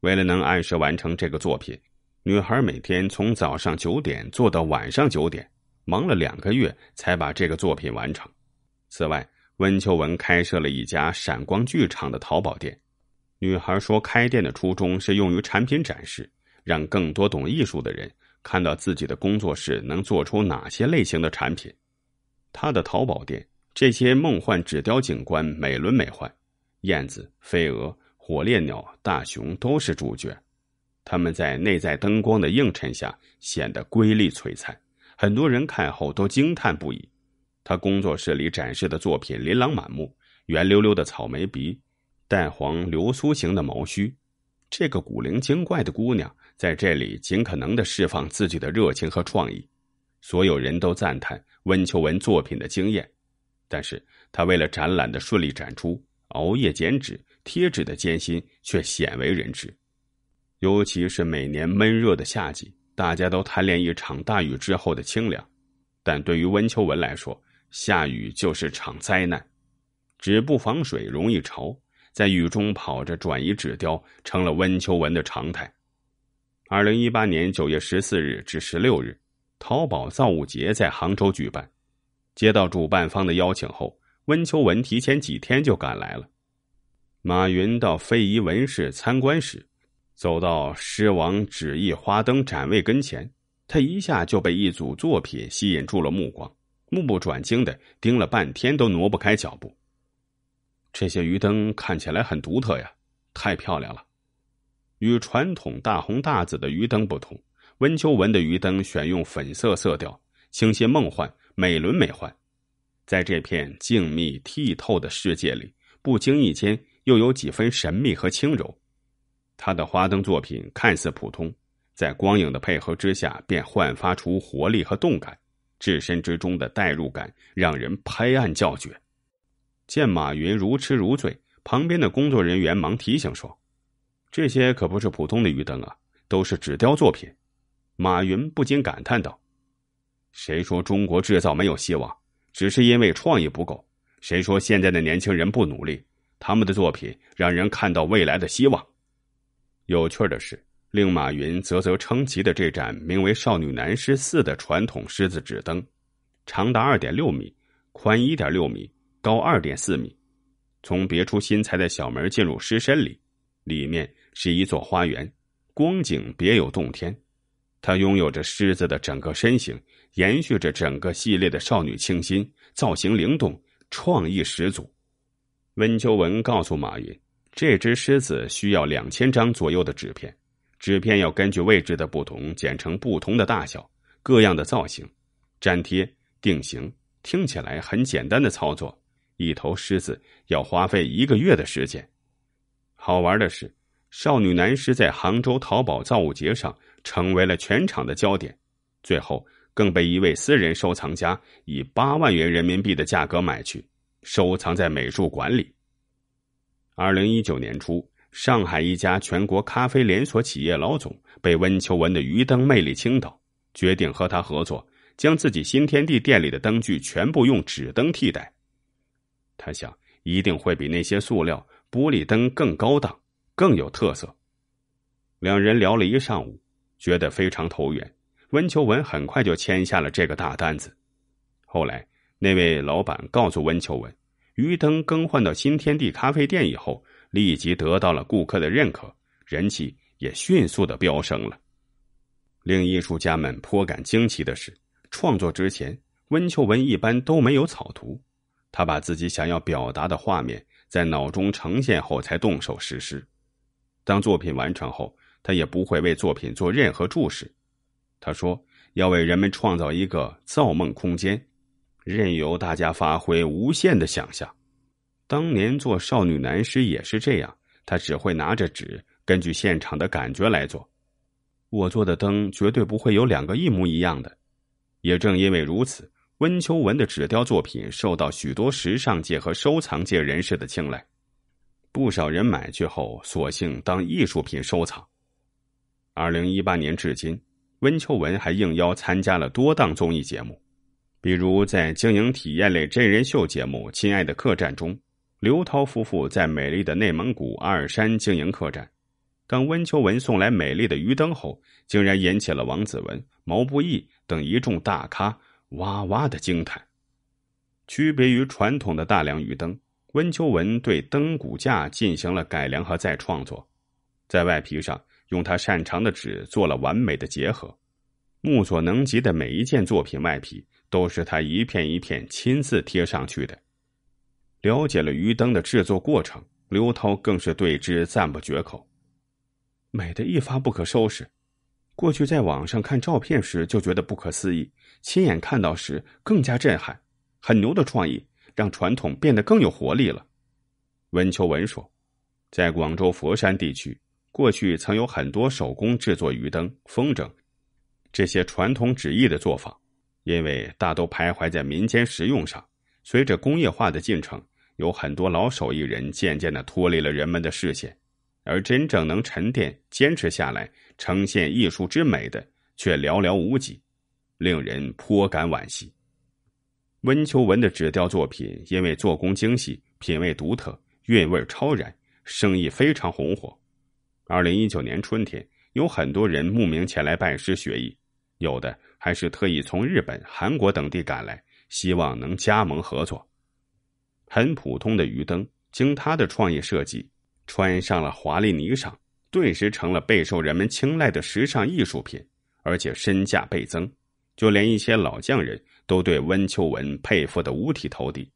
为了能按时完成这个作品，女孩每天从早上九点做到晚上九点，忙了两个月才把这个作品完成。此外，温秋文开设了一家闪光剧场的淘宝店。女孩说，开店的初衷是用于产品展示，让更多懂艺术的人看到自己的工作室能做出哪些类型的产品。她的淘宝店，这些梦幻纸雕景观美轮美奂，燕子、飞蛾。火烈鸟、大熊都是主角，他们在内在灯光的映衬下显得瑰丽璀璨。很多人看后都惊叹不已。他工作室里展示的作品琳琅满目，圆溜溜的草莓鼻，淡黄流苏型的毛须。这个古灵精怪的姑娘在这里尽可能的释放自己的热情和创意。所有人都赞叹温秋文作品的惊艳，但是他为了展览的顺利展出，熬夜剪纸。贴纸的艰辛却鲜为人知，尤其是每年闷热的夏季，大家都贪恋一场大雨之后的清凉，但对于温秋文来说，下雨就是场灾难。纸不防水，容易潮，在雨中跑着转移纸雕成了温秋文的常态。二零一八年九月十四日至十六日，淘宝造物节在杭州举办，接到主办方的邀请后，温秋文提前几天就赶来了。马云到非遗文饰参观时，走到“狮王旨意”花灯展位跟前，他一下就被一组作品吸引住了目光，目不转睛的盯了半天，都挪不开脚步。这些鱼灯看起来很独特呀，太漂亮了！与传统大红大紫的鱼灯不同，温秋文的鱼灯选用粉色色调，清新梦幻，美轮美奂，在这片静谧剔透的世界里，不经意间。又有几分神秘和轻柔，他的花灯作品看似普通，在光影的配合之下，便焕发出活力和动感。置身之中的代入感，让人拍案叫绝。见马云如痴如醉，旁边的工作人员忙提醒说：“这些可不是普通的鱼灯啊，都是纸雕作品。”马云不禁感叹道：“谁说中国制造没有希望？只是因为创意不够。谁说现在的年轻人不努力？”他们的作品让人看到未来的希望。有趣的是，令马云啧啧称奇的这盏名为“少女男狮四”的传统狮子纸灯，长达二点六米，宽一点六米，高二点四米。从别出心裁的小门进入狮身里，里面是一座花园，光景别有洞天。它拥有着狮子的整个身形，延续着整个系列的少女清新，造型灵动，创意十足。温秋文告诉马云，这只狮子需要两千张左右的纸片，纸片要根据位置的不同剪成不同的大小、各样的造型，粘贴定型。听起来很简单的操作，一头狮子要花费一个月的时间。好玩的是，少女男尸在杭州淘宝造物节上成为了全场的焦点，最后更被一位私人收藏家以八万元人民币的价格买去。收藏在美术馆里。二零一九年初，上海一家全国咖啡连锁企业老总被温秋文的鱼灯魅力倾倒，决定和他合作，将自己新天地店里的灯具全部用纸灯替代。他想，一定会比那些塑料玻璃灯更高档、更有特色。两人聊了一上午，觉得非常投缘，温秋文很快就签下了这个大单子。后来。那位老板告诉温秋文，鱼灯更换到新天地咖啡店以后，立即得到了顾客的认可，人气也迅速的飙升了。令艺术家们颇感惊奇的是，创作之前，温秋文一般都没有草图，他把自己想要表达的画面在脑中呈现后才动手实施。当作品完成后，他也不会为作品做任何注释。他说：“要为人们创造一个造梦空间。”任由大家发挥无限的想象。当年做少女男尸也是这样，他只会拿着纸，根据现场的感觉来做。我做的灯绝对不会有两个一模一样的。也正因为如此，温秋文的纸雕作品受到许多时尚界和收藏界人士的青睐，不少人买去后，索性当艺术品收藏。二零一八年至今，温秋文还应邀参加了多档综艺节目。比如在经营体验类真人秀节目《亲爱的客栈》中，刘涛夫妇在美丽的内蒙古阿尔山经营客栈。当温秋文送来美丽的鱼灯后，竟然引起了王子文、毛不易等一众大咖哇哇的惊叹。区别于传统的大梁鱼灯，温秋文对灯骨架进行了改良和再创作，在外皮上用他擅长的纸做了完美的结合，目所能及的每一件作品外皮。都是他一片一片亲自贴上去的。了解了鱼灯的制作过程，刘涛更是对之赞不绝口，美的一发不可收拾。过去在网上看照片时就觉得不可思议，亲眼看到时更加震撼。很牛的创意，让传统变得更有活力了。温秋文说，在广州佛山地区，过去曾有很多手工制作鱼灯、风筝这些传统纸艺的做法。因为大都徘徊在民间实用上，随着工业化的进程，有很多老手艺人渐渐地脱离了人们的视线，而真正能沉淀、坚持下来、呈现艺术之美的却寥寥无几，令人颇感惋惜。温秋文的纸雕作品因为做工精细、品味独特、韵味超然，生意非常红火。二零一九年春天，有很多人慕名前来拜师学艺，有的。还是特意从日本、韩国等地赶来，希望能加盟合作。很普通的鱼灯，经他的创意设计，穿上了华丽霓裳，顿时成了备受人们青睐的时尚艺术品，而且身价倍增。就连一些老匠人都对温秋文佩服的五体投地。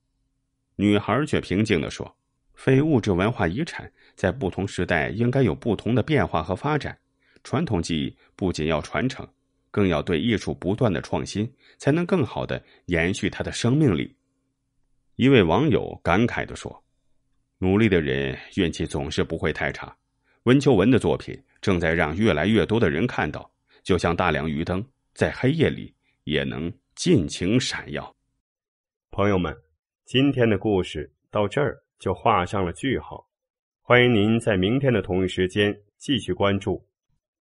女孩却平静地说：“非物质文化遗产在不同时代应该有不同的变化和发展，传统技艺不仅要传承。”更要对艺术不断的创新，才能更好的延续它的生命力。一位网友感慨的说：“努力的人运气总是不会太差。”温秋文的作品正在让越来越多的人看到，就像大量鱼灯在黑夜里也能尽情闪耀。朋友们，今天的故事到这儿就画上了句号。欢迎您在明天的同一时间继续关注。